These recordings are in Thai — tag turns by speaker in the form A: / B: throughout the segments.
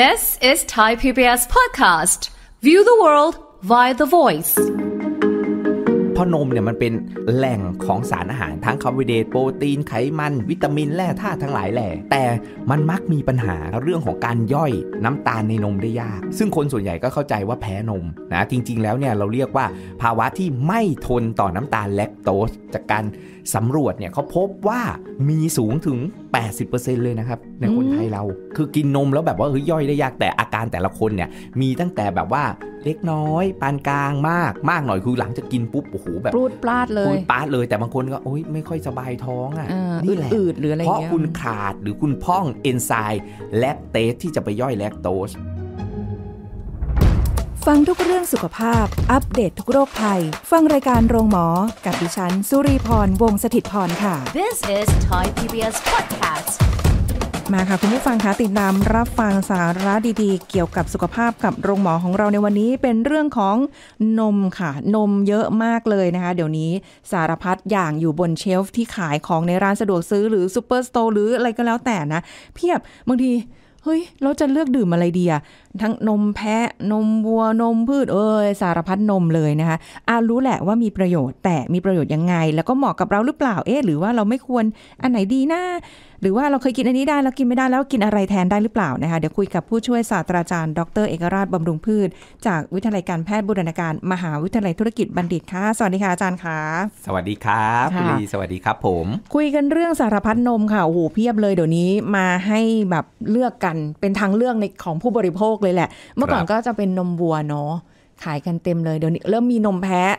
A: This is Thai PBS podcast. View the world via the voice.
B: พนมเนี่ยมันเป็นแหล่งของสารอาหาร ทั้งคาร์โบไฮเดรตโปรตีน ไขมัน วิตามินแร่ธาตุทั้งหลายแหล่แต่มันมักมีปัญหา เรื่องของการย่อยน้ำตาลในนมได้ยาก ซึ่งคนส่วนใหญ่ก็เข้าใจว่าแพ้นมนะจริง ๆ แล้วเนี่ยเราเรียกว่า ภาวะที่ไม่ทนต่อน้ำตาลแลคโตสจากการสำรวจเนี่ยเขาพบว่ามีสูงถึง 80%เลยนะครับในคนไทยเราคือกินนมแล้วแบบว่าเฮ้ยย่อยได้ยากแต่อาการแต่ละคนเนี่ย มีตั้งแต่แบบว่าเล็กน้อย ปานกลางมากมากหน่อยคือหลังจากกินปุ๊บโอ้โหแบบปลูดปลาดเลยปลูดปลาดเลยแต่บางคนก็โอ้ยไม่ค่อยสบายท้องอ่ะนี่แหละอืดหรืออะไรเงี้ยเพราะคุณขาดหรือคุณพ่องเอนไซม์แลคเตสที่จะไปย่อยแลคโตส
C: ฟังทุกเรื่องสุขภาพ อัปเดตททุกโรคภัย ฟังรายการโรงหมอ กับดิฉันสุรีพรวงศิตพร ค่ะ
A: This is Thai PBS podcast
C: มาค่ะคุณผู้ฟังคะติดตามรับฟังสาระดีๆ เกี่ยวกับสุขภาพกับโรงหมอของเราในวันนี้เป็นเรื่องของนมค่ะ นมเยอะมากเลยนะคะเดี๋ยวนี้สารพัดอย่างอยู่บนเชลฟ์ที่ขายของในร้านสะดวกซื้อหรือซูเปอร์สโตร์หรืออะไรก็แล้วแต่นะ เพียบบางทีเฮ้ย เราจะเลือกดื่มอะไรดีอะทั้งนมแพะนมวัว นมพืช เอ้ยสารพัดนมเลยนะคะ อารู้แหละว่ามีประโยชน์ แต่มีประโยชน์ยังไง แล้วก็เหมาะกับเราหรือเปล่า เอ๊ะ หรือว่าเราไม่ควรอันไหนดีนะหรือว่าเราเคยกินอันนี้ได้แล้วกินไม่ได้แล้วกินอะไรแทนได้หรือเปล่านะคะเดี๋ยวคุยกับผู้ช่วยศาสตราจารย์ ดรเอกราชบำรุงพืช จากวิทยาลัยการแพทย์บูรณาการมหาวิทยาลัยธุรกิจบัณฑิตค่ะ สวัสดีค่ะอาจารย์ค่ะ
B: สวัสดีครับคุณลีสวัสดีครับผม
C: คุยกันเรื่องสารพัดนมค่ะโอ้โหเพียบเลยเดี๋ยวนี้มาให้แบบเลือกกันเป็นทางเลือกในของผู้บริโภคเลยแหละ เมื่อก่อนก็จะเป็นนมวัวเนาะขายกันเต็มเลยเดี๋ยวนี้ เริ่มมีนมแพะ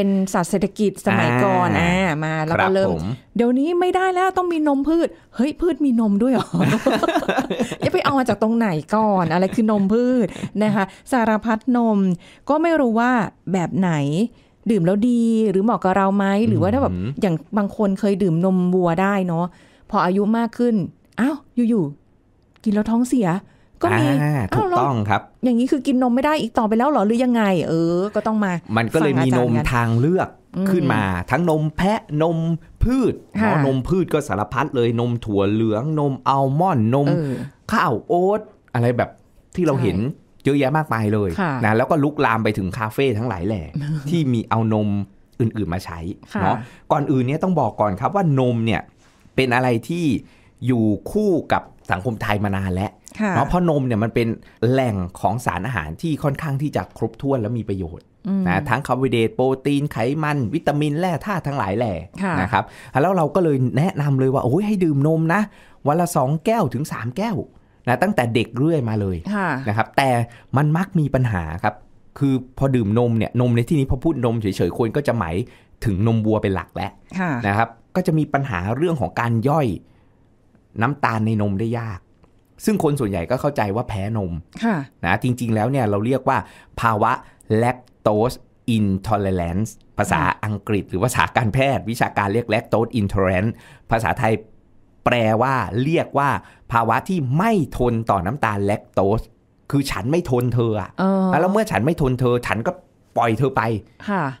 C: เป็นสัตว์เศรษฐกิจสมัยก่อนอ่ามาแล้วก็เริ่ม เดี๋ยวนี้ไม่ได้แล้วต้องมีนมพืช เฮ้ยพืชมีนมด้วยหรอจะไปเอามาจากตรงไหนก่อน อะไรคือนมพืชนะคะสารพัดนมก็ไม่รู้ว่าแบบไหน ดื่มแล้วดีหรือเหมาะกับเราไหมหรือว่าถ้าแบบอย่างบางคนเคยดื่มนมวัวได้เนาะพออายุมากขึ้นอ้าวอยู่ๆ กินแล้วท้องเสียก็มีถูกต้องครับ อย่างนี้คือกินนมไม่ได้อีกต่อไปแล้วหรอหรือยังไงเออก็ต้องม
A: า มันก็เลยมีนมท
B: างเลือกขึ้นมา ทั้งนมแพะนมพืชนมพืชก็สารพัดเลยนมถั่วเหลืองนมอัลมอนด์นมข้าวโอ๊ตอะไรแบบที่เราเห็นเยอะแยะมากมายเลยนะแล้วก็ลุกลามไปถึงคาเฟ่ทั้งหลายแหล่ที่มีเอานมอื่นๆมาใช้เนาะก่อนอื่นเนี้ยต้องบอกก่อนครับว่านมเนี่ยเป็นอะไรที่อยู่คู่กับสังคมไทยมานานแล้วเนาะเพราะนมเนี่ยมันเป็นแหล่งของสารอาหารที่ค่อนข้างที่จะครบถ้วนและมีประโยชน์นะทั้งคาร์โบไฮเดรตโปรตีนไขมัน วิตามินแร่ธาตุทั้งหลายแหล่นะครับแล้วเราก็เลยแนะนำเลยว่า โอ้ยให้ดื่มนมนะ วันละ 2 แก้วถึง 3 แก้วนะตั้งแต่เด็กเรื่อยมาเลยนะครับแต่มันมักมีปัญหาครับ คือพอดื่มนมเนี่ยนมในที่นี้พอพูดนมเฉยๆคนก็จะหมายถึงนมวัวเป็นหลักแล้วนะครับก็จะมีปัญหาเรื่องของการย่อยน้ำตาลในนมได้ยากซึ่งคนส่วนใหญ่ก็เข้าใจว่าแพ้นมะนะ จริง ๆ แล้ว เนี่ย เราเรียกว่า ภาวะ lactose intolerance ภาษาอังกฤษหรือ ภาษา การแพทย์ วิชาการเรียก lactose intolerance ภาษาไทยแปลว่า เรียกว่า ภาวะที่ไม่ทนต่อน้ำตาลแลคโตส คือฉันไม่ทนเธออ่ะแล้วเมื่อฉันไม่ทนเธอ ฉันก็ปล่อยเธอไป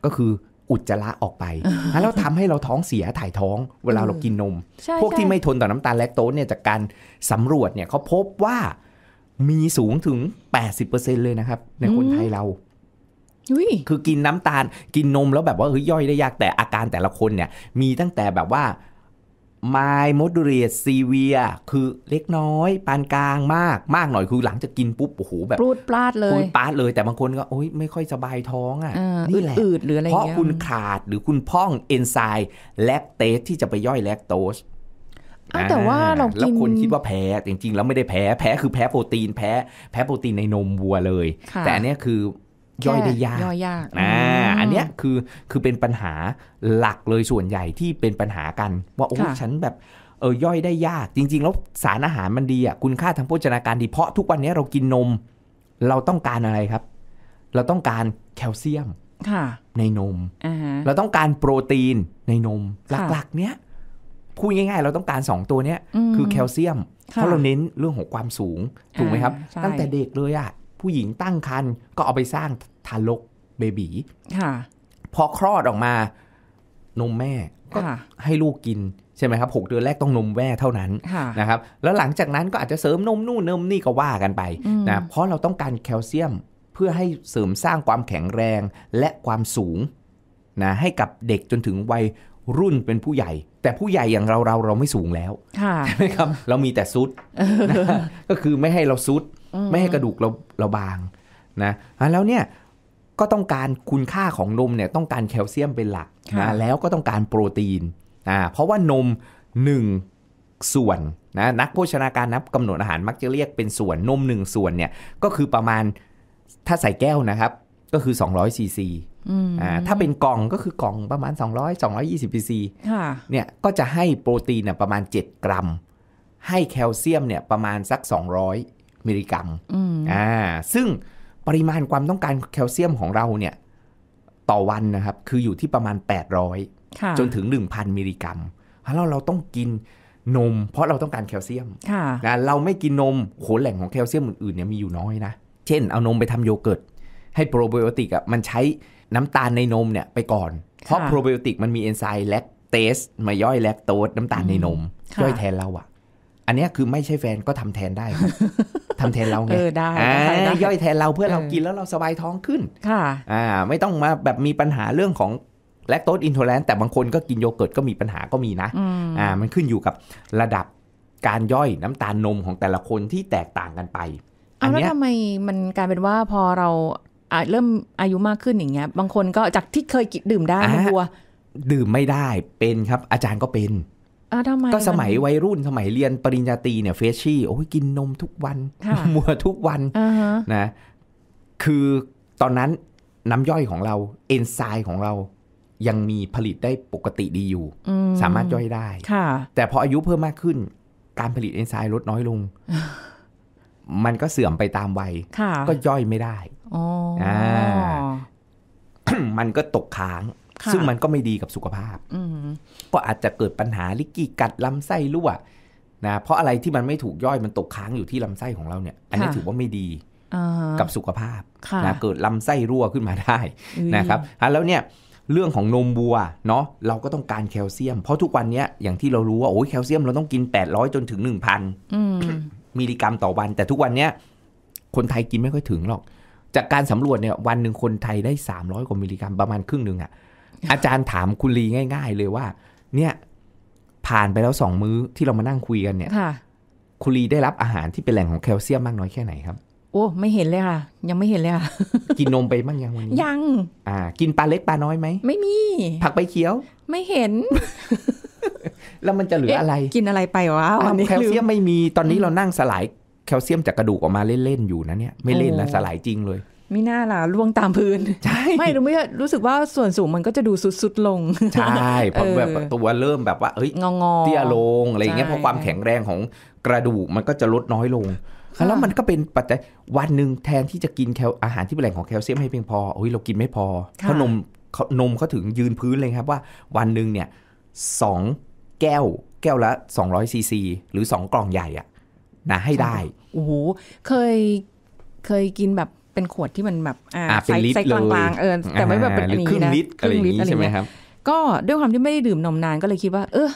B: ก็คืออุจจาระออกไป แล้วทำให้เราท้องเสียถ่ายท้อง เวลาเรากินนม พวกที่ไม่ทนต่อน้ำตาลแลคโตสเนี่ย จากการสำรวจเนี่ยเขาพบว่ามีสูงถึง 80%เลยนะครับ ในคนไทยเรา คือกินน้ำตาล กินนมแล้วแบบว่า เฮ้ย ย่อยได้ยากแต่อาการแต่ละคนเนี่ย มีตั้งแต่แบบว่าไมลโมดูเรียซีเวียคือเล็กน้อย ปานกลางมากมากหน่อยคือหลังจากกินปุ๊บโอ้โหแบบปลูด
C: ปลาดเลยปลูดป
B: ลาดเลยแต่บางคนก็โอ้ยไม่ค่อยสบายท้องอ่ะนี่แหละอืดหรืออะไรเพราะคุณขาดหรือคุณพ่องเอนไซม์แลคเตสที่จะไปย่อยแลคโตสแต่ว่าเรากินแล้วคนคิดว่าแพ้ จริง ๆ แล้วไม่ได้แพ้ แพ้คือแพ้โปรตีนแพ้แพ้โปรตีนในนมวัวเลย แต่อันนี้คือ
C: ย่อยได้ยากย่อยยาก อ่า อันเนี้ย
B: คือคือเป็นปัญหาหลักเลยส่วนใหญ่ที่เป็นปัญหากัน ว่าโอ้ฉันแบบเออย่อยได้ยาก จริง ๆ แล้วสารอาหารมันดีอ่ะคุณค่าทางโภชนาการดีเพราะทุกวันนี้เรากินนม เราต้องการอะไรครับ เราต้องการแคลเซียมในนมเราต้องการโปรตีนในนมหลักๆเนี้ยพูดง่าย ๆ เราต้องการสองตัวเนี้ยคือแคลเซียม เพราะเราเน้นเรื่องของความสูงถูกไหมครับ ตั้งแต่เด็กเลยอ่ะผู้หญิงตั้งครรภ์ก็เอาไปสร้างทารกเบบีพอคลอดออกมานมแม่ก็ให้ลูกกินใช่ไหมครับหกเดือนแรกต้องนมแม่เท่านั้นนะครับแล้วหลังจากนั้นก็อาจจะเสริมนมนู่นนมนี่ก็ว่ากันไปนะเพราะเราต้องการแคลเซียมเพื่อให้เสริมสร้างความแข็งแรงและความสูงนะให้กับเด็กจนถึงวัยรุ่นเป็นผู้ใหญ่ แต่ผู้ใหญ่อย่างเราเราเราไม่สูงแล้วใช่ไหมครับ เรามีแต่ซุดก็คือไม่ให้เราซุดไม่ให้กระดูกเราเราบางนะแล้วเนี่ย ก็ต้องการคุณค่าของนมเนี่ยต้องการแคลเซียมเป็นหลักนะแล้วก็ต้องการโปรตีนอ่าเพราะว่านมหนึ่งส่วนนะนักโภชนาการนับกำหนดอาหารมักจะเรียกเป็นส่วนนมหนึ่งส่วนเนี่ยก็คือประมาณถ้าใส่แก้วนะครับ ก็คือ200ซีซีอ่าถ้าเป็นกล่องก็คือกล่องประมาณ 200 220ซีซีเนี่ยก็จะให้โปรตีนเนี่ยประมาณ 7 กรัม ให้แคลเซียมเนี่ยประมาณสัก 200มิลลิกรัมอ่า ซึ่งปริมาณความต้องการแคลเซียมของเราเนี่ย ต่อวันนะครับ คืออยู่ที่ประมาณ 800 จนถึง 1,000 มิลลิกรัม แล้วเราต้องกินนม เพราะเราต้องการแคลเซียมนะเราไม่กินนม โขแหล่งของแคลเซียมอื่นๆเนี่ยมีอยู่น้อยนะ เช่น เอานมไปทำโยเกิร์ต ให้โปรไบโอติกอ่ะ มันใช้น้ำตาลในนมเนี่ยไปก่อน เพราะโปรไบโอติกมันมีเอนไซม์แลคเตสมาย่อยแลคโตสน้ำตาลในนมย่อยแทนเราอ่ะ อันนี้คือไม่ใช่แฟนก็ทำแทนได้ทำแทนเราไงเออได้ย่อยแทนเราเพื่อเรากินแล้วเราสบายท้องขึ้น ค่ะ อ่าไม่ต้องมาแบบมีปัญหาเรื่องของแลคโตสอินโทรแลนแต่บางคนก็กินโยเกิร์ตก็มีปัญหาก็มีนะอ่ามันขึ้นอยู่กับระดับการย่อยน้ำตาลนมของแต่ละคนที่แตกต่างกันไป อันนี้ทำไม
C: มันกลายเป็นว่าพอเราเริ่มอายุมากขึ้นอย่างเงี้ย บางคนก็จากที่เคยดื่มได้
B: ดื่มไม่ได้ เป็นครับอาจารย์ก็เป็น
C: ทำไมก็สมัยวัย
B: รุ่นสมัยเรียนปริญญาตรีเนี่ยเฟชชี่โอ้ยกินนมทุกวันมัวทุกวันนะ คือตอนนั้นน้ำย่อยของเรา เอนไซม์ของเรายังมีผลิตได้ปกติดีอยู่สามารถย่อยได้แต่พออายุเพิ่มมากขึ้นการผลิตเอนไซม์ลดน้อยลง มันก็เสื่อมไปตามวัย ก็ย่อยไม่ได้มันก็ตกค้าง ซึ่งมันก็ไม่ดีกับสุขภาพก็อาจจะเกิดปัญหาลิกกี้กัดลำไส้รั่วนะเพราะอะไรที่มันไม่ถูกย่อยมันตกค้างอยู่ที่ลำไส้ของเราเนี่ยอันนี้ถือว่าไม่ดีกับสุขภาพนะเกิดลำไส้รั่วขึ้นมาได้นะครับ แล้วเนี่ยเรื่องของนมวัวเนาะเราก็ต้องการแคลเซียม เพราะทุกวันนี้อย่างที่เรารู้ว่าโอ้ยแคลเซียมเราต้องกิน800จนถึง
A: 1,000
B: มิลลิกรัมต่อวัน แต่ทุกวันนี้คนไทยกินไม่ค่อยถึงหรอก จากการสำรวจเนี่ยวันหนึ่งคนไทยได้ 300กว่ามิลลิกรัมประมาณครึ่งหนึ่งอะอาจารย์ถามคุณลีง่ายๆ เลยว่า เนี่ย ผ่านไปแล้วสองมื้อที่เรามานั่งคุยกันเนี่ยคุณลีได้รับอาหารที่เป็นแหล่งของแคลเซียมมากน้อยแค่ไหนครับ
C: โอ้ ไม่เห็นเลยค่ะ ยังไม่เห็นเลยค่ะ
B: กินนมไปบ้างยังวันนี้ยังอ่า กินปลาเล็กปลาน้อยไหม ไม่มี ผักใบเขียว ไม่เห็น แล้วมันจะเหลืออะไร กินอะไรไปวะวันนี้แคลเซียมไม่มีตอนนี้เรานั่งสลายแคลเซียมจากกระดูกออกมาเล่นๆอยู่นะเนี่ย ไม่เล่นแล้วสลายจริงเลย
C: ไม่น่าล่ะล่วงตามพื้น ใช่ ไม่ รู้ไม่รู้สึกว่าส่วนสูงมันก็จะดูสุด ๆ ลง ใช่เพราะแบบต
B: ัวเริ่มแบบว่า เฮ้ยงองเตี้ยลง อะไรอย่างเงี้ย เพราะความแข็งแรงของกระดูกมันก็จะลดน้อยลง แล้วมันก็เป็นปัจจัย วันหนึ่งแทนที่จะกินแคลอาหารที่เป็นแหล่งของแคลเซียมให้เพียงพอเฮ้ยเรากินไม่พอขานมนมเขาถึงยืนพื้นเลยครับว่าวันหนึ่งเนี่ยสองแก้ว แก้วละ200ซีซีหรือ 2 กล่องใหญ่อะนะให้ได้
C: โอ้โห เคยเคยกินแบบเป็นขวดที่มันแบบอ่าใส่ใส่กลางๆเออแต่ไม่แบบเป็นอันนี้นะครึ่งลิตรอะไรเงี้ยก็ด้วยความที่ไม่ได้ดื่มนมนานก็เลยคิดว่าเออ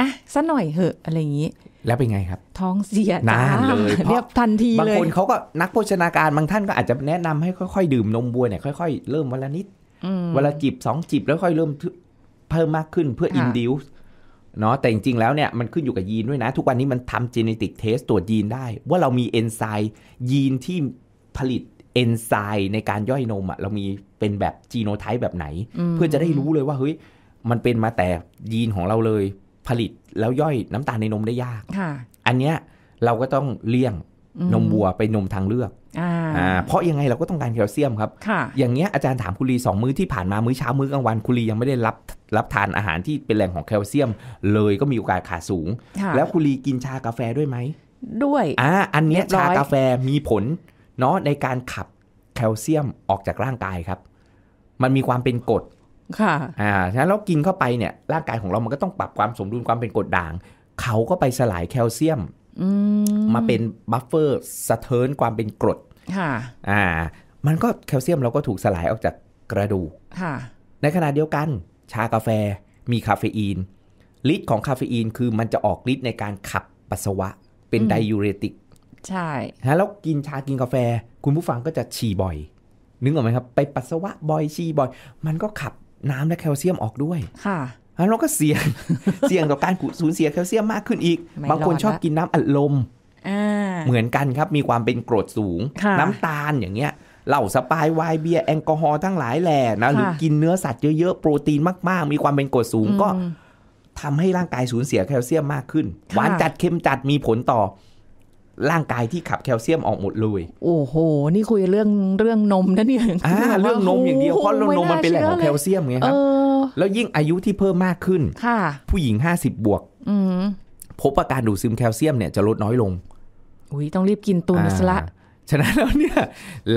C: อ่ะสักหน่อยเหอะ อะไรอย่างนี้ แล้วเป็นไงครับ ท้องเสียนานเลยเรียบทันทีเลย บา
B: งคนเขาก็นักโภชนาการบางท่านก็อาจจะแนะนำให้ค่อยๆ ดื่มนมบัวเนี่ยค่อยๆ เริ่มวันละนิดวันละจิบสองจิบแล้วค่อยเริ่มเพิ่มมากขึ้นเพื่ออินดิวส์เนาะแต่จริงๆแล้วเนี่ย มันขึ้นอยู่กับยีนด้วยนะ ทุกวันนี้มันทำจีเนติกเทสตรวจยีนได้ ว่าเรามีเอนไซม์ยีนที่ผลิตเอนไซม์ในการย่อยนมอะเรามีเป็นแบบจีโนไทป์แบบไหน เพื่อจะได้รู้เลยว่าเฮ้ยมันเป็นมาแต่ยีนของเราเลยผลิตแล้วย่อยน้ำตาลในนมได้ยากอันเนี้ยเราก็ต้องเลี่ยงนมวัวไปนมทางเลือกอ่าเพราะยังไงเราก็ต้องการแคลเซียมครับ อย่างเงี้ยอาจารย์ถามคุลีสองมื้อที่ผ่านมามื้อเช้ามื้อกลางวันคุลียังไม่ได้รับรับทานอาหารที่เป็นแหล่งของแคลเซียม เลยก็มีโอกาสขาดสูง แล้วคุลีกินชากาแฟด้วยไหมด้วยอ่าอันเนี้ยชากาแฟมีผลเนาะในการขับแคลเซียมออกจากร่างกายครับ มันมีความเป็นกรดค่ะอ่าฉะนั้นเรากินเข้าไปเนี่ยร่างกายของเรามันก็ต้องปรับความสมดุลความเป็นกรดด่าง เขาก็ไปสลายแคลเซียมมาเป็นบัฟเฟอร์สะเทินความเป็นกรด ค่ะ อ่า มันก็แคลเซียมเราก็ถูกสลายออกจากกระดูกค่ะในขณะเดียวกัน ชากาแฟมีคาเฟอีนฤทธิ์ของคาเฟอีนคือมันจะออกฤทธิ์ในการขับปัสสาวะ เป็นไดยูเรติกใช่ฮะแล้วกินชากินกาแฟ คุณผู้ฟังก็จะฉี่บ่อย นึกออกไหมครับไปปัสสาวะบ่อยฉี่บ่อย มันก็ขับน้ำและแคลเซียมออกด้วยค่ะ แล้วเราก็เสี่ยงเสี่ยงต่อการสูญเสียแคลเซียมมากขึ้นอีก บางคนชอบกินน้ำอัดลมเหมือนกันครับมีความเป็นกรดสูงน้ำตาลอย่างเงี้ย เหล้าสปาย ไวน์เบียร์แอลกอฮอล์ทั้งหลายแหล่นะหรือกินเนื้อสัตว์เยอะๆโปรตีนมากๆ มีความเป็นกรดสูงก็ทำให้ร่างกายสูญเสียแคลเซียมมากขึ้นหวานจัดเค็มจัดมีผลต่อร่างกายที่ขับแคลเซียมออกหมดเลย
C: โอ้โห นี่คุยเรื่องเรื่องนมนะเนี่ยอ่า เรื่องนมอย่างเดียว เพราะนมมันเป็นแหล่งของแคลเซ
B: ียมไงครับ แล้วยิ่งอายุที่เพิ่มมากขึ้น ค่ะ ผู้หญิงห้าสิบบวก พบว่าการดูดซึมแคลเซียมเนี่ย จะลดน้อยลง
C: อุ้ยต้องรีบกินตุนสละ
B: ฉะนั้นแล้วเนี่ย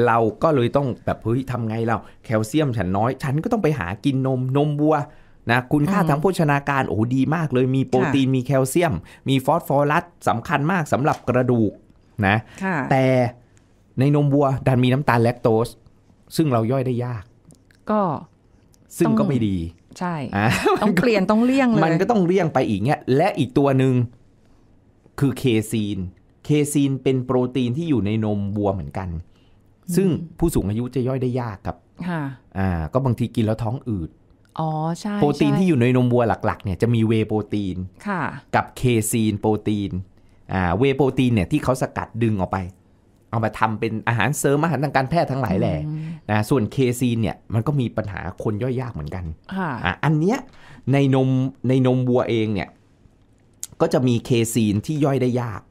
B: เราก็เลยต้องแบบเฮ้ยทำไงเรา แคลเซียมฉันน้อยฉันก็ต้องไปหากินนมนมวัวนะคุณค่าทางโภชนาการโอ้ดีมากเลยมีโปรตีนมีแคลเซียม มีฟอสฟอรัสสำคัญมากสำหรับกระดูกนะแต่ในนมวัวดันมีน้ำตาลแลคโตส ซึ่งเราย่อยได้ยาก ก็ซึ่งก็ไม่ดี
C: ใช่ต้องเปลี่ยน ต้องเลี่ยงเลย มัน
B: ก็ต้องเลี่ยงไปอีกเนี่ยและอีกตัวหนึ่งคือเคซีน เคซีนเป็นโปรตีนที่อยู่ในนมวัวเหมือนกัน ซึ่งผู้สูงอายุจะย่อยได้ยากครับอ่าก็บางทีกินแล้วท้องอืด
C: อ๋อใช่ โปรตีนที่อยู
B: ่ในนมวัวหลักๆเนี่ยจะมีเวโปรตีนค่ะ กับเคซีนโปรตีนอ่าเวโปรตีนเนี่ยที่เขาสกัดดึงออกไป เอามาทำเป็นอาหารเสริมอาหารทางการแพทย์ทั้งหลายแหละนะส่วนเคซีนเนี่ยมันก็มีปัญหาคนย่อยยากเหมือนกันอ่าอันเนี้ยในนมในนมวัวเองเนี่ยก็จะมีเคซีนที่ย่อยได้ยาก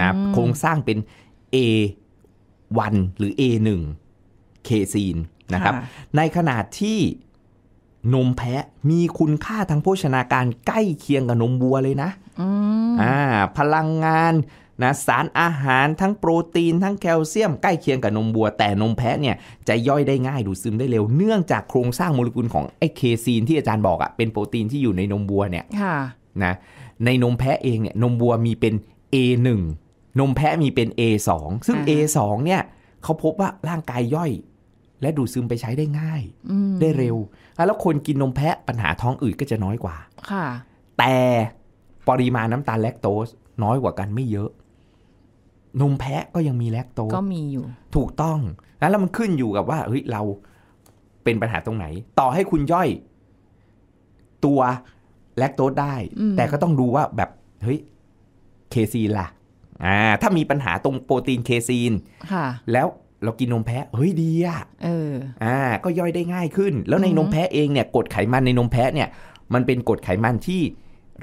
A: นะโครงสร
B: ้างเป็น A1 หรือ A1 เคซีนนะครับในขนาดที่นมแพะมีคุณค่าทางโภชนาการใกล้เคียงกับนมวัวเลยนะอ่า พลังงานนะสารอาหารทั้งโปรตีนทั้งแคลเซียม ใกล้เคียงกับนมวัว แต่นมแพะเนี่ยจะย่อยได้ง่ายดูดซึมได้เร็วเนื่องจากโครงสร้างโมเลกุลของไอเคซีนที่อาจารย์บอกอะ่ะเป็นโปรตีนที่อยู่ในนมวัวเนี่ยนะในนมแพะเองเนี่ยนมวัวมีเป็น A1 นมแพะมีเป็น A2 ซึ่ง A2 เนี่ยเขาพบว่าร่างกายย่อย และดูดซึมไปใช้ได้ง่าย ได้เร็วแล้วคนกินนมแพะปัญหาท้องอืดก็จะน้อยกว่า ค่ะ แต่ปริมาณน้ำตาลแลคโตสน้อยกว่ากันไม่เยอะ นมแพะก็ยังมีแลคโตส ก็มีอยู่ ถูกต้อง แล้วมันขึ้นอยู่กับว่า เฮ้ยเราเป็นปัญหาตรงไหน ต่อให้คุณย่อยตัวแลคโตสได้ แต่ก็ต้องดูว่าแบบเฮ้ย เคซีนล่ะ อ่า ถ้ามีปัญหาตรงโปรตีนเคซีน ค่ะ แล้วเรากินนมแพะเฮ้ยดีอ่ะ เอออ่าก็ย่อยได้ง่ายขึ้น แล้วในนมแพะเองเนี่ยกรดไขมันในนมแพะเนี่ยมันเป็นกรดไขมันที่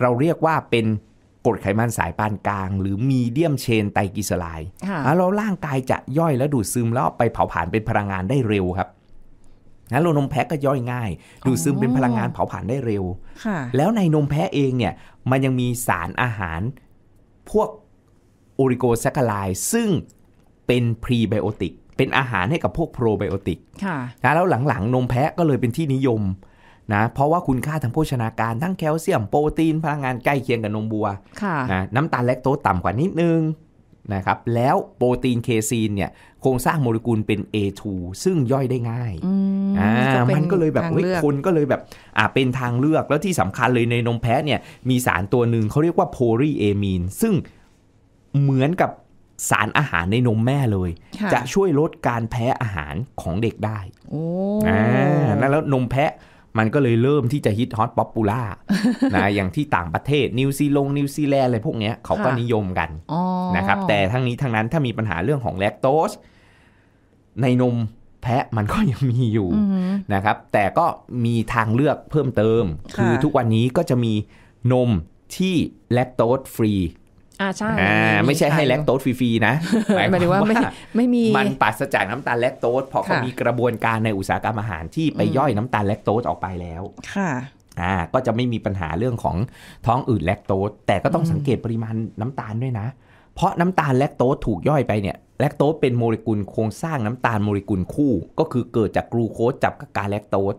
B: เราเรียกว่าเป็นกรดไขมันสายปานกลาง หรือมีเดียมเชนไตรกิสลายอ่าเรา่างกายจะย่อยแล้วดูดซึมแล้วไปเผาผลาญเป็นพลังงานได้เร็วครับนะโลนมแพะก็ย่อยง่าย ดูดซึมเป็นพลังงานเผาผลาญได้เร็วแล้วในนมแพะเองเนี่ยมันยังมีสารอาหาร พวกโอริโกแซคคาไ์ซึ่งเป็นพรีไบโอติกเป็นอาหารให้กับพวกโปรไบโอติก ค่ะแล้วหลังๆนมแพะก็เลยเป็นที่นิยมนะ เพราะว่าคุณค่าทางโภชนาการทั้งแคลเซียมโปรตีน พลังงานใกล้เคียงกับนมบัวคนะน้ำตาลเลคโตต่ำกว่านิดนึงนะครับ แล้วโปรตีนเคซีนเนี่ยโครงสร้างโมเลกุลเป็น A2 ซึ่งย่อยได้ง่าย
A: อ่ามันก็เลยแบบเฮ้ยคน
B: ก็เลยแบบอ่าเป็นทางเลือกแล้วที่สำคัญเลยในนมแพะเนี่ยมีสารตัวหนึ่งเขาเรียกว่าโพลีเอมีนซึ่งเหมือนกับสารอาหารในนมแม่เลย จะช่วยลดการแพ้อาหารของเด็กได้
A: อ่
B: นแล้วนมแพะมันก็เลยเริ่มที่จะฮิตฮอตป๊อปปูล่า นะ อย่างที่ต่างประเทศ นิวซีลงนิวซีแลนด์อะไรพวกเนี้ย เขาก็นิยมกันนะครับ แต่ทั้งนี้ทั้งนั้นถ้ามีปัญหาเรื่องของแลคโตสในนมแพะมันก็ยังมีอยู่นะครับ แต่ก็มีทางเลือกเพิ่มเติม คือทุกวันนี้ก็จะมีนมที่แลคโตสฟรี
C: อ่าใช่ไม่ใช่ให้แลค
B: โตสฟรีๆนะหมายถึงว่าไม่ไม่มีมันปัสจากน้ำตาลแลคโตสเพราะเขามีกระบวนการในอุตสาหกรรมอาหารที่ไปย่อยน้ำตาลแลคโตสออกไปแล้วค่ะอ่าก็จะไม่มีปัญหาเรื่องของท้องอืดแลคโตสแต่ก็ต้องสังเกตปริมาณน้ำตาลด้วยนะ เพราะน้ำตาลแลคโตสถูกย่อยไปเนี่ยแลคโตสเป็นโมเลกุลโครงสร้างน้ำตาลโมเลกุลคู่ ก็คือเกิดจากกลูโคสจับกับการแลคโตส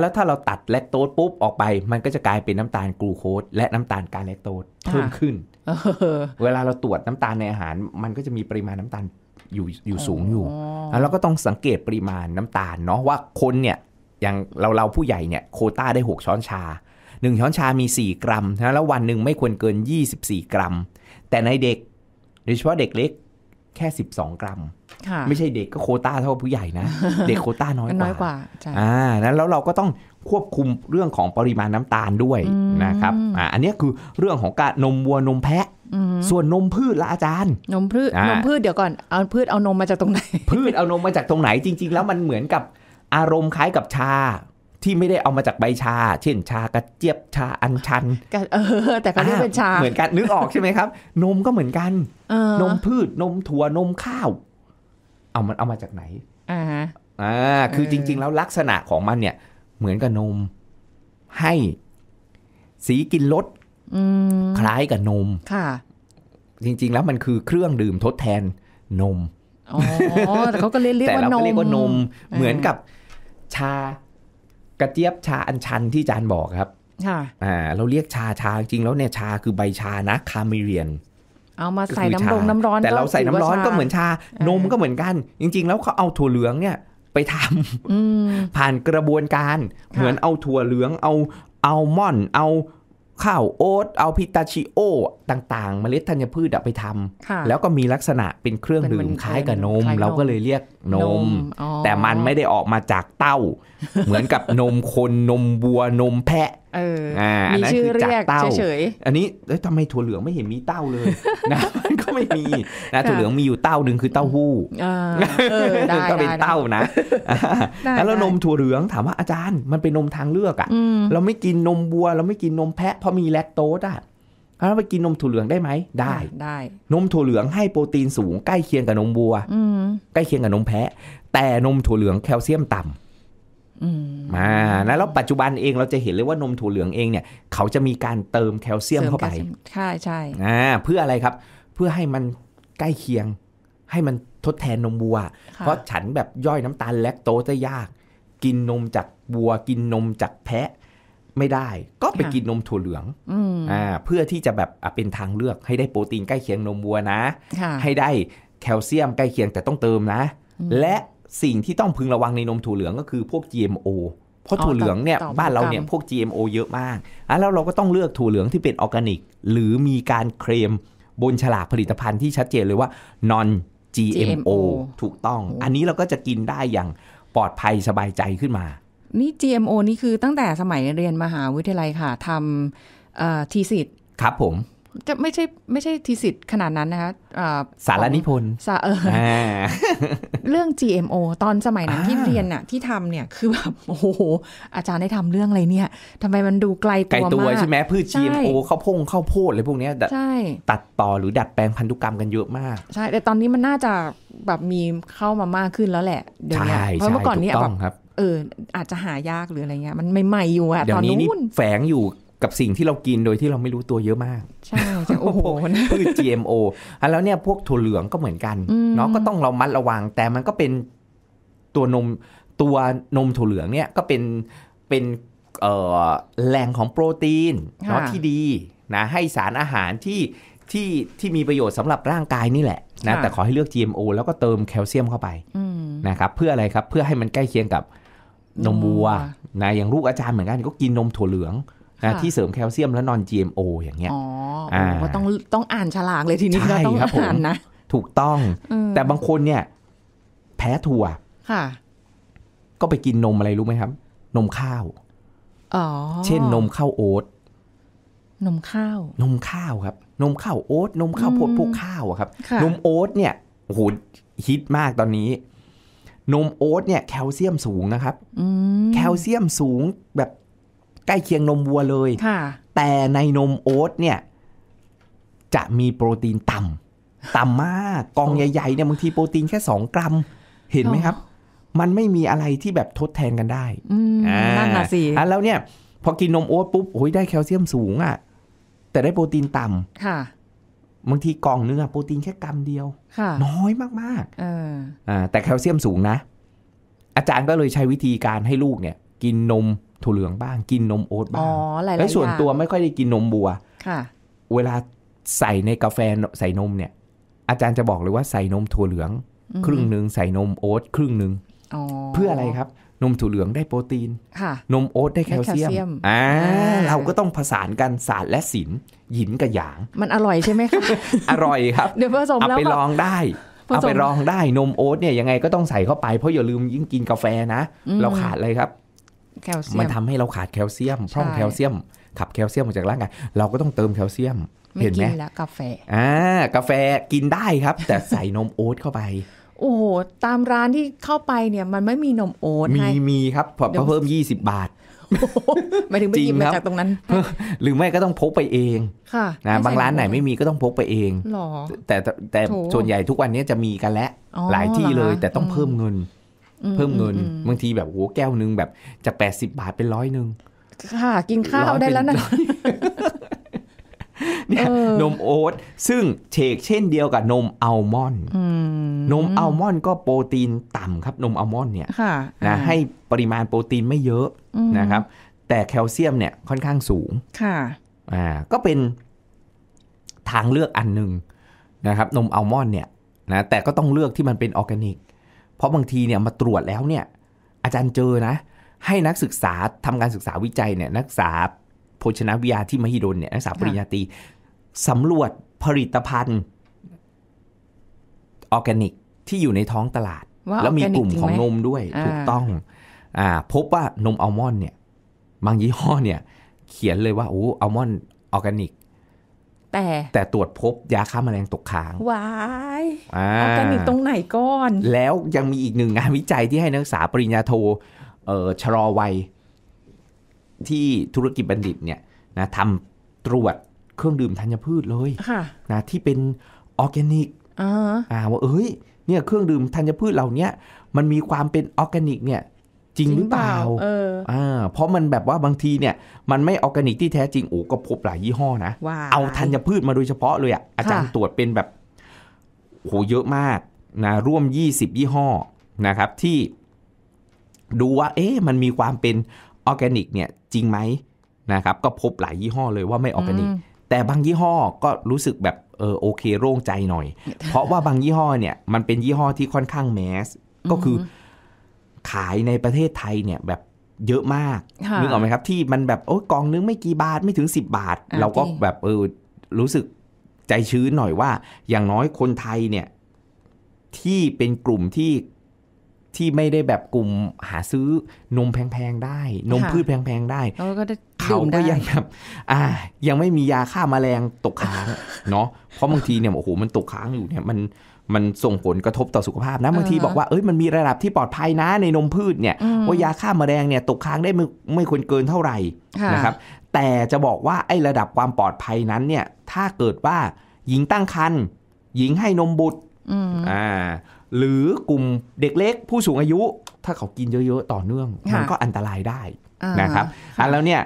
B: แล้วถ้าเราตัดแลคโตสปุ๊บออกไป มันก็จะกลายเป็นน้ำตาลกลูโคสและน้ำตาลการแลคโตสเพิ่มขึ้น เวลาเราตรวจน้ำตาลในอาหาร มันก็จะมีปริมาณน้ำตาลอยู่อยู่สูงอยู่แล้วก็ต้องสังเกตปริมาณน้ำตาลเนาะว่าคนเนี่ยอย่างเราเราผู้ใหญ่เนี่ยโคต้าได้ 6 ช้อนชา 1 ช้อนชามี 4 กรัมนะแล้ววันหนึ่งไม่ควรเกิน 24 กรัม แต่ในเด็กโดยเฉพาะเด็กเล็กแค่ 12 กรัม ไม่ใช่เด็กก็โคต้าเท่าผู้ใหญ่นะ เด็กโคต้าน้อยกว่าน้อย
C: กว่าอ
B: ่า แล้วเราก็ต้องควบคุมเรื่องของปริมาณน้ำตาลด้วยนะครับ อ่า อันนี้คือเรื่องของการนมวัวนมแพะ ส่วนนมพืชละอาจารย์ นมพืช นมพื
C: ชเดี๋ยวก่อน เอา
B: พืชเอานมมาจากตรงไหน พืชเอานมมาจากตรงไหนจริงๆ แล้วมันเหมือนกับอารมณ์คล้ายกับชาที่ไม่ได้เอามาจากใบชา เช่น ชากระเจี๊ยบชาอัญชัน
C: เออ แต่ก็เรียกเป็นชา เหมือนกันนึกออกใช่ไหมครั
B: บ นมก็เหมือนกันนมพืชนมถั่วนมข้าวเอามันเอามาจากไหนอ่าอ่าคือจริง ๆ แล้วลักษณะของมันเนี่ย เหมือนกับนม ให้สีกินรสคล้ายกับนม ค่ะ จริงๆ แล้วมันคือเครื่องดื่มทดแทน นม
A: อ๋อแต่เขาก็เรียกว่านมแต่เราเรียกว่านม เหมือนกับ
B: ชากระเจี๊ยบชาอัญชันที่จานบอกครับค่ะอ่าเราเรียกชาชาจริงแล้วเนี่ยชาคือใบชานะคาเมเรียน
C: เอามาใส่น้ำร้อนน้ำร้อนแต่เราใส่น้ำร้อนก็เหมือน
B: ชา นมก็เหมือนกัน จริงๆแล้วเขาเอาถั่วเหลืองเนี่ยไปทำผ่านกระบวนการเหมือนเอาถั่วเหลืองเอาเอามอนเอาข้าวโอ๊ตเอาพิตาชิโอต่างๆ เมล็ดธัญพืชไปทำแล้วก็มีลักษณะเป็นเครื่องดื่มคล้ายกับนมเราก็เลยเรียกนม แต่มันไม่ได้ออกมาจากเต้า เหมือนกับนมคนนมบัวนมแพะ
A: อันนั้นคือจากเต้า
B: อันนี้เอ้ทำไมถั่วเหลืองไม่เห็นมีเต้าเลยนะมันก็ไม่มีนะถั่วเหลืองมีอยู่เต้าหนึ่งคือเต้าหู้ก็เป็นเต้านะ แล้วนมถั่วเหลืองถามว่าอาจารย์มันเป็นนมทางเลือกอ่ะ เราไม่กินนมบัว เราไม่กินนมแพะเพราะมีแลคโตสอ่ะนั้นไปกินนมถั่วเหลืองได้ไหม ได้ ได้ นมถั่วเหลืองให้โปรตีนสูงใกล้เคียงกับนมวัว ใกล้เคียงกับนมแพะ แต่นมถั่วเหลืองแคลเซียมต่
A: ำ
B: มาแล้วปัจจุบันเองเราจะเห็นเลยว่านมถั่วเหลืองเองเนี่ยเขาจะมีการเติมแคลเซียมเข้าไป ใช่ใช่ อ่า เพื่ออะไรครับ เพื่อให้มันใกล้เคียง ให้มันทดแทนนมวัว เพราะฉันแบบย่อยน้ำตาลแลคโตสได้ยาก กินนมจากวัว กินนมจากแพะไม่ได้ก็ไปกินนมถั่วเหลืองอ่าเพื่อที่จะแบบเป็นทางเลือกให้ได้โปรตีนใกล้เคียงนมวัวนะ ให้ได้แคลเซียมใกล้เคียงแต่ต้องเติมนะ และสิ่งที่ต้องพึงระวังในนมถั่วเหลืองก็คือพวก GMO เพราะถั่วเหลืองเนี่ยบ้านเราเนี่ยพวก GMO เยอะมากอ่ะแล้วเราก็ต้องเลือกถั่วเหลืองที่เป็นออร์แกนิกหรือมีการเคลมบนฉลากผลิตภัณฑ์ที่ชัดเจนเลยว่า non GMO ถูกต้อง อันนี้เราก็จะกินได้อย่างปลอดภัยสบายใจขึ้นมา
C: นี่ GMO นี่คือตั้งแต่สมัยเรียนมหาวิทยาลัยค่ะทำทีสิทธ์ครับ ผม จะไม่ใช่ไม่ใช่ทีสิทธ์ขนาดนั้นนะคะสารนิ
B: พนธ์สาเออ
C: เรื่อง GMO ตอนสมัยนั้นที่เรียนน่ะที่ทำเนี่ยคือแบบโอ้โห อาจารย์ได้ทำเรื่องอะไรเนี่ย ทำไมมันดูไกลตัวมากไกลตัวใช่ไหมพืช GMO
B: ข้าวโพงข้าวโพดอะไรพวกนี้ใช่ตัดต่อหรือดัดแปลงพันธุกรรมกันเยอะมาก
C: ใช่แต่ตอนนี้มันน่าจะแบบมีเข้ามามากขึ้นแล้วแหละ เดี๋ยวนี้เพราะเมื่อก่อนนี้แบบเอออาจจะหายากหรืออะไรเงี้ยมันใหม่ๆอยู่อะตอนนู้น
B: แฝงอยู่กับสิ่งที่เรากินโดยที่เราไม่รู้ตัวเยอะมากใช่โอ้โหพืช GMO แล้วเนี่ยพวกถั่วเหลืองก็เหมือนกันเนาะก็ต้องเรามัดระวัง แต่มันก็เป็นตัวนมตัวนมถั่วเหลืองเนี่ยก็เป็นเป็นแหล่งของโปรตีนเนาะที่ดีนะให้สารอาหารที่ที่ที่มีประโยชน์สำหรับร่างกายนี่แหละนะแต่ขอให้เลือก GMO แล้วก็เติมแคลเซียมเข้าไปนะครับเพื่ออะไรครับเพื่อให้มันใกล้เคียงกับนมวัวนะอย่างลูกอาจารย์เหมือนกันก็กินนมถั่วเหลืองนะที่เสริมแคลเซียมแล้วนอน GMO อย่างเงี้ยอ๋ออ่าก็ต้
C: องต้องอ่านฉลากเลยทีนี้ก็ต้องอ่านนะ
B: ถูกต้อง แต่บางคนเนี่ย แพ้ถั่วค่ะ ก็ไปกินนมอะไรรู้ไหมครับ นมข้าวเช่นนมข้าวโอ๊ตนมข้าว นมข้าวครับ นมข้าวโอ๊ตนมข้าวโพดพวกข้าวอะครับ นมโอ๊ตเนี่ยโโหฮิตมากตอนนี้นมโอ๊ตเนี่ยแคลเซียมสูงนะครับแคลเซียมสูงแบบใกล้เคียงนมวัวเลยแต่ในนมโอ๊ตเนี่ย จะมีโปรตีนต่ำต่ำมากกองใหญ่ๆเนี่ยบางทีโปรตีนแค่สองกรัม เห็นไหมครับ มันไม่มีอะไรที่แบบทดแทนกันได้นั่นน่ะสิแล้วเนี่ย พอกินนมโอ๊ตปุ๊บโอ้ยได้แคลเซียมสูงอะ่ะ แต่ได้โปรตีนต่
C: ำ
B: บางทีกล่องนึงอะโปรตีนแค่กรัมเดียว
C: น้อยมากๆอ
B: ่าแต่แคลเซียมสูงนะ อาจารย์ก็เลยใช้วิธีการให้ลูกเนี่ย กินนมถั่วเหลืองบ้าง กินนมโอ๊ตบ้างแล้วส่วนตัวไม่ค่อยได้กินนมบัวเวลาใส่ในกาแฟใส่นมเนี่ย อาจารย์จะบอกเลยว่าใส่นมถั่วเหลืองครึ่งหนึ่งใส่นมโอ๊ตครึ่งหนึ่งเพื่ออะไรครับนมถั่วเหลืองได้โปรตีนนมโอ๊ตได้แคลเซียม อ่า เราก็ต้องผสานกันสารและศิลหยินกับหยาง
C: มันอร่อยใช่ไหมคะอร่
B: อยครับ เดี๋ยวผสมแล้วไปลองได้ เอาไปลองได้ นมโอ๊ตเนี่ยยังไงก็ต้องใส่เข้าไป เพราะอย่าลืมยิ่งกินกาแฟนะเราขาดเลยครับ
C: แคลเซียม มันทำ
B: ให้เราขาดแคลเซียมพร่องแคลเซียมขับแคลเซียมออกจากร่างกายเราก็ต้องเติมแคลเซียม เห็นไหมแล้วกาแฟ อ่า กาแฟกินได้ครับ แต่ใส่นมโอ๊ตเข้าไป
C: โอ้โหตามร้านที่เข้าไปเนี่ยมันไม่มีนมโอ๊ตมี
B: มีครับพอเพิ่ม 20 บาท
C: หมายถึงไป่ยิบมาจากตรงนั้น
B: หรือไม่ก็ต้องพกไปเอง ค่ะนะบางร้านไหนไม่มีก็ต้องพกไปเอง แต่แต่ส่วนใหญ่ทุกวันนี้จะมีกันแล้วหลายที่เลยแต่ต้องเพิ่มเงิน เพิ่มเงินบางทีแบบโอ้แก้วนึงแบบจาก80 บาทเป็นร้อยหนึ่ง
C: ค่ะ กินข้าวได้แล้วนะเนี่ยนม
B: โอ๊ตซึ่งเชกเช่นเดียวกับนมอัลมอนด์นมอัลมอนด์ก็โปรตีนต่ำครับ นมอัลมอนด์เนี่ยนะให้ปริมาณโปรตีนไม่เยอะนะครับ แต่แคลเซียมเนี่ยค่อนข้างสูงค่ะอ่า ก็เป็นทางเลือกอันหนึ่งนะครับ นมอัลมอนด์เนี่ยนะแต่ก็ต้องเลือกที่มันเป็นออร์แกนิกเพราะบางทีเนี่ยมาตรวจแล้วเนี่ย อาจารย์เจอนะ ให้นักศึกษา ทำการศึกษาวิจัยเนี่ยนักศึกษาชนวิทยาที่มหิดลเนี่ยนักศึกษาปริญญาตรีสำรวจผลิตภัณฑ์ ออร์แกนิกที่อยู่ในท้องตลาดแล้วมีกลุ่มของนมด้วยถูกต้องอพบว่านมอัลมอนด์เนี่ยบางยี่ห้อเนี่ย เขียนเลยว่าโอ้อัลมอนด์ออร์แกนิก แต่แต่ตรวจพบ ยาฆ่าแมลงตกค้าง
C: วาย
B: ออร์แกนิกตรง
C: ไหนก่อน แล
B: ้วยังมีอีกหนึ่งงานวิจัยที่ให้นักศึกษาปริญญาโท เออชะลอวัยที่ธุรกิจบัณฑิตเนี่ยนะทำตรวจเครื่องดื่มธัญพืชเลยนะที่เป็นออร์แกนิกอ่าว่าเอ้ยเนี่ยเครื่องดื่มธัญพืชเหล่านี้มันมีความเป็นออร์แกนิกเนี่ยจริงหรือเปล่าเอออ่าเพราะมันแบบว่าบางที เนี่ยมันไม่ออร์แกนิกที่แท้จริงโอ้ก็พบหลายยี่ห้อนะ เอาธัญพืชมาโดยเฉพาะเลยอ่ะอาจารย์ตรวจเป็นแบบโหเยอะมากนะร่วม20ยี่ห้อนะครับที่ดูว่าเอ๊ะมันมีความเป็นออร์แกนิกเนี่ยจริงไหมนะครับก็พบหลายยี่ห้อเลยว่าไม่ออร์แกนิกแต่บางยี่ห้อก็รู้สึกแบบเออโอเคโล่งใจหน่อย เพราะว่าบางยี่ห้อเนี่ยมันเป็นยี่ห้อที่ค่อนข้างแมสก็คือขายในประเทศไทยเนี่ย แบบเยอะมากนึกออกไหมครับ ที่มันแบบโอ้กองนึงไม่กี่บาทไม่ถึง 10 บาท เราก็แบบเออรู้สึกใจชื้นหน่อยว่า อย่างน้อยคนไทยเนี่ยที่เป็นกลุ่มที่ที่ไม่ได้แบบกลุ่มหาซื้อนมแพงๆได้ นมพืชแพงๆได้เขาก็ยังแบบอ่ายังไม่มียาฆ่ามาแมลงตกค้างเนาะเพราะบางทีเนี่ยโอ้โหมันตกค้างอยู่เนี่ยมันมันส่งผลกระทบต่อสุขภาพนะบางทีบอกว่าเอ้ยมันมีระดับที่ปลอดภัยนะ ในนมพืชเนี่ยว่า ยาฆ่ามาแมลงเนี่ยตกค้างได้ไม่ไม่ควรเกินเท่าไหร่นะครับ แต่จะบอกว่าไอ้ระดับความปลอดภัยนั้น เนี่ย ถ้าเกิดว่าหญิงตั้งครรภ์หญิงให้นมบุตรอ่าหรือกลุ่มเด็กเล็กผู้สูงอายุถ้าเขากินเยอะๆต่อเนื่อง มันก็อันตรายได้นะครับอันแล้วเนี่ย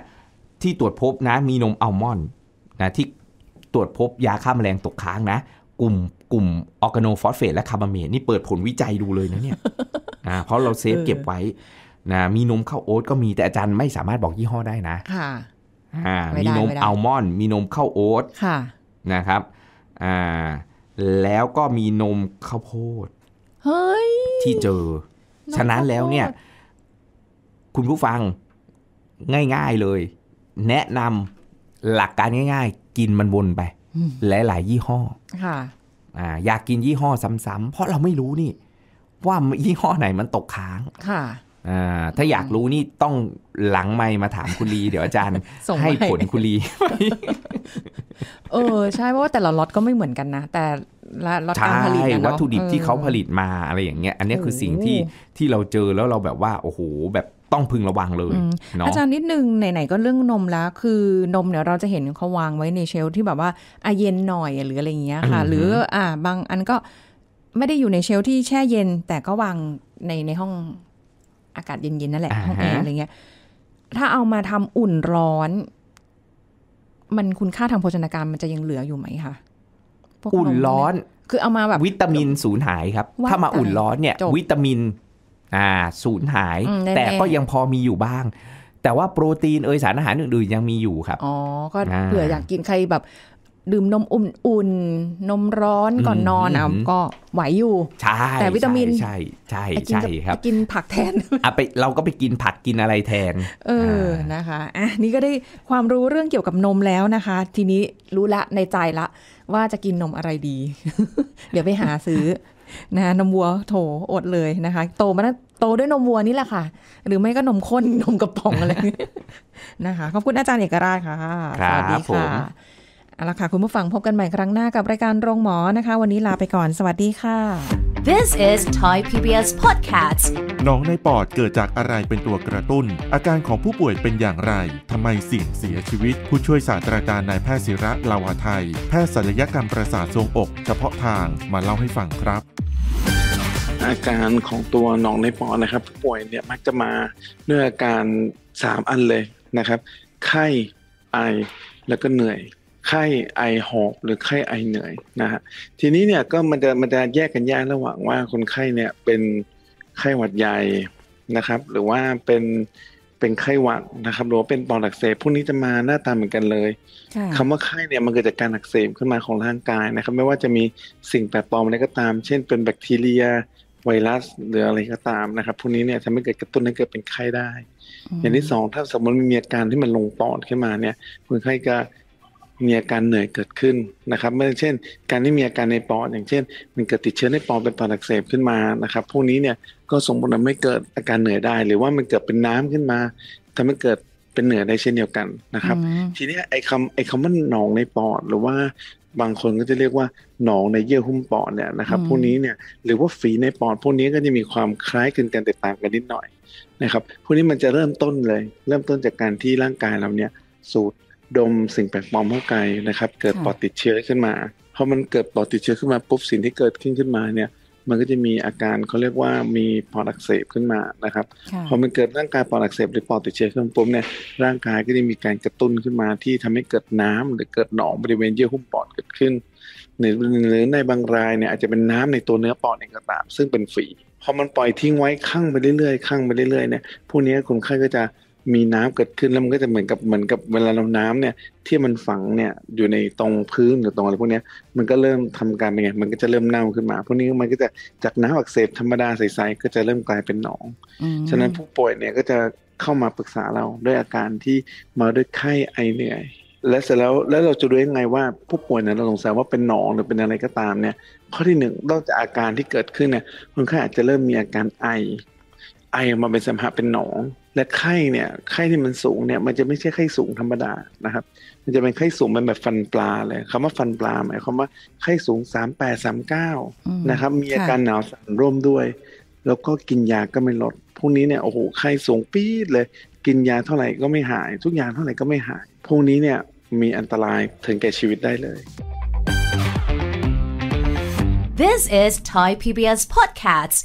B: ที่ตรวจพบนะมีนมอัลมอนด์นะที่ตรวจพบยาฆ่าแมลงตกค้างนะ กลุ่ม กลุ่มออร์แกโนฟอสเฟตและคาร์บามีนี่เปิดผลวิจัยดูเลยนะเนี่ยนะเพราะเราเซฟเก็บไว้นะมีนมข้าวโอ๊ตก็มีแต่อาจารย์ไม่สามารถบอกยี่ห้อได้นะค่ะมีนมอัลมอนด์มีนมข้าวโอ๊ตนะครับอ่าแล้วก็มีนมข้าวโพดฮ้ยที่เจอ ฉะนั้นแล้วเนี่ย คุณผู้ฟังง่ายๆเลย แนะนำหลักการง่ายๆ กินมันวนไปหลายๆยี่ห้อ ค่ะ อ่าอยากกินยี่ห้อซ้ำๆเพราะเราไม่รู้นี่ว่ายี่ห้อไหนมันตกค้างค่ะถ้าอยากรู้นี่ต้องหลังไม่มาถามคุณลี เดี๋ยวอาจารย์ให้ผลคุณลี
C: เออใช่เพราะว่าแต่ละล็อตก็ไม่เหมือนกันนะ แต่ลดการผลิตนะวัตถุดิบที่เขาผล
B: ิตมาอะไรอย่างเงี้ยอันนี้คือสิ่งที่ที่เราเจอแล้วเราแบบว่า โอ้โหแบบต้องพึงระวังเลยเนาะอาจารย์
C: นิดนึงไหนๆก็เรื่องนมแล้ว คือนมเนี่ยเราจะเห็นเขาวางไว้ในเชลที่แบบว่าอาเย็นหน่อยหรืออะไรอย่างเงี้ย ค่ะ หรืออ่า บางอันก็ไม่ได้อยู่ในเชลที่แช่เย็นแต่ก็วางในในห้องอากาศเย็นๆนั่นแหละห้องแอร์อะไรเงี้ย ถ้าเอามาทำอุ่นร้อน มันคุณค่าทางโภชนาการมันจะยังเหลืออยู่ไหมคะอุ่นร้อ
B: นคือเอามาแบบวิตามินสูญหายครับ ถ้ามาอุ่นร้อนเนี่ยวิตามินอ่าสูญหาย แต่ก็ยังพอมีอยู่บ้าง แต่ว่าโปรตีนเอยสารอาหารอื่นๆยังมีอยู่ครับ อ
C: ๋อก็เผื่ออยากกินใครแบบดื่มนมอุ่นๆ นมร้อนก่อนนอนอ่ะก็ไหวอยู่ใช่แต่วิตามินใช่ ใช่ใช่ครับ กินผักแทน
B: อ่ะไปเราก็ไปกินผักกินอะไรแทน
C: เออนะคะอ่ะนี่ก็ได้ความรู้เรื่องเกี่ยวกับนมแล้วนะคะ ทีนี้รู้ละในใจละว่าจะกินนมอะไรดีเดี๋ยวไปหาซื้อ นะนมวัวโถอดเลยนะคะ โตมาโตด้วยนมวัวนี่แหละค่ะ หรือไม่ก็นมข้นนมกระป๋องอะไรนะคะขอบคุณอาจารย์เอกราชค่ะสวัสดีค่ะเอาละค่ะคุณผู้ฟังพบกันใหม่ครั้งหน้ากับรายการโรงหมอนะคะ วันนี้ลาไปก่อน สวัสดีค่ะ
A: This is Thai PBS Podcast
D: น้องในปอดเกิดจากอะไรเป็นตัวกระตุ้น อาการของผู้ป่วยเป็นอย่างไรทำไมสิ่งเสียชีวิต ผู้ช่วยศาสตราจารย์นายแพทย์ศิระลาวาไทย แพทย์ศัลยกรรมประสาททรงอก เฉพาะทางมาเล่าให้ฟังครับ อาการของตัวหนองในปอดนะครับผู้ป่วยเนี่ยมักจะมาด้วยอาการ3อันเลยนะครับไข้ไอแล้วก็เหนื่อยไข้ไอหอบหรือไข้ไอเหนื่อยนะฮะทีนี้เนี่ยก็มันจะมันจะแยกกันยากระหว่างว่า คนไข้เนี่ยเป็นไข้หวัดใหญ่นะครับ หรือว่าเป็นเป็นไข้หวัดนะครับ หรือว่าเป็นปอดอักเสบพวกนี้จะมาหน้าตาเหมือนกันเลยคำว่าไข้เนี่ยมันเกิดจากการอักเสบขึ้นมาของร่างกายนะครับ ไม่ว่าจะมีสิ่งแปลกปลอมอะไรก็ตาม เช่นเป็นแบคทีเรีย ไวรัสหรืออะไรก็ตามนะครับพวกนี้เนี่ยทำให้เกิดกระตุ้นให้เกิดเป็นไข้ได้ อย่างที่สองถ้าสมมติมีอาการที่มันลงปอดขึ้นมาเนี่ยคนไข้ก็มีอาการเหนื่อยเกิดขึ้นนะครับ ไม่เช่น การที่มีอาการในปอดอย่างเช่น มันเกิดติดเชื้อในปอดเป็นปอดอักเสบขึ้นมานะครับพวกนี้เนี่ยก็ส่งผลทำให้เกิดอาการเหนื่อยได้ หรือว่ามันเกิดเป็นน้ำขึ้นมาทำให้เกิดเป็นเหนื่อยได้เช่นเดียวกันนะครับทีนี้ไอ้คำไอ้คำว่าหนองในปอด หรือว่าบางคนก็จะเรียกว่าหนองในเยื่อหุ้มปอดเนี่ยนะครับพวกนี้เนี่ยหรือว่าฝีในปอดพวกนี้ก็จะมีความคล้ายคลึงกัน แตกต่างกันนิดหน่อยนะครับพวกนี้มันจะเริ่มต้นเลยเริ่มต้นจากการที่ร่างกายเราเนี่ยสูดดมสิ่งแปลกปลอมเข้าไปนะครับเกิดปอดติดเชื้อขึ้นมาพอมันเกิดปอดติดเชื้อขึ้นมาปุ๊บสิ่งที่เกิดขึ้นขึ้นมาเนี่ยมันก็จะมีอาการเขาเรียกว่ามีปอดอักเสบขึ้นมานะครับพอมันเกิดร่างกายปอดอักเสบหรือปอดติดเชื้อขึ้นปุ๊บเนี่ยร่างกายก็จะมีการกระตุ้นขึ้นมาที่ทำให้เกิดน้ำ หรือเกิดหนองบริเวณเยื่อหุ้มปอดเกิดขึ้นหรือในบางรายเนี่ยอาจจะเป็นน้ำในตัวเนื้อปอดเองก็ตามซึ่งเป็นฝีพอมันปล่อยทิ้งไว้ข้างไปเรื่อยๆข้างไปเรื่อยๆเนี่ยพวกนี้คนไข้ก็จะมีน้ำเกิดขึ้นแล้วมันก็จะเหมือนกับเหมือนกับเวลาเราน้ำเนี่ย ที่มันฝังเนี่ยอยู่ในตรงพื้นหรือตรงอะไรพวกนี้มันก็เริ่มทำการเป็นไงมันก็จะเริ่มเน่าขึ้นมาพวกนี้มันก็จะจากน้ำอักเสบธรรมดาใสๆก็จะเริ่มกลายเป็นหนอง ฉะนั้นผู้ป่วยเนี่ยก็จะเข้ามาปรึกษาเราด้วยอาการที่มาด้วยไข้ไอเหนื่อย และเสร็จแล้วแล้วเราจะรู้ยังไงว่าผู้ป่วยเนี่ยเราสงสัยว่าเป็นหนองหรือเป็นอะไรก็ตามเนี่ย ข้อที่หนึ่งนอกจากอาการที่เกิดขึ้นเนี่ยคนไข้อาจจะเริ่มมีอาการไอ ไอออกมาเป็นสมหะเป็นหนองและไข้เนี่ยไข้ที่มันสูงเนี่ยมันจะไม่ใช่ไข้สูงธรรมดานะครับมันจะเป็นไข้สูงเป็นแบบฟันปลาเลยคำว่าฟันปลาหมายความว่าไข้สูงสามแปดสามเก้านะครับมีอาการหนาวสั่นร่วมด้วย แล้วก็กินยาก็ไม่ลดพวกนี้เนี่ยโอ้โหไข้สูงปี๊ดเลยกินยาเท่าไหร่ก็ไม่หาย ทุกอย่างเท่าไหร่ก็ไม่หายพวกนี้เนี่ยมีอันตรายถึงแก่ชีวิตได้เลย
A: This is Thai PBS Podcast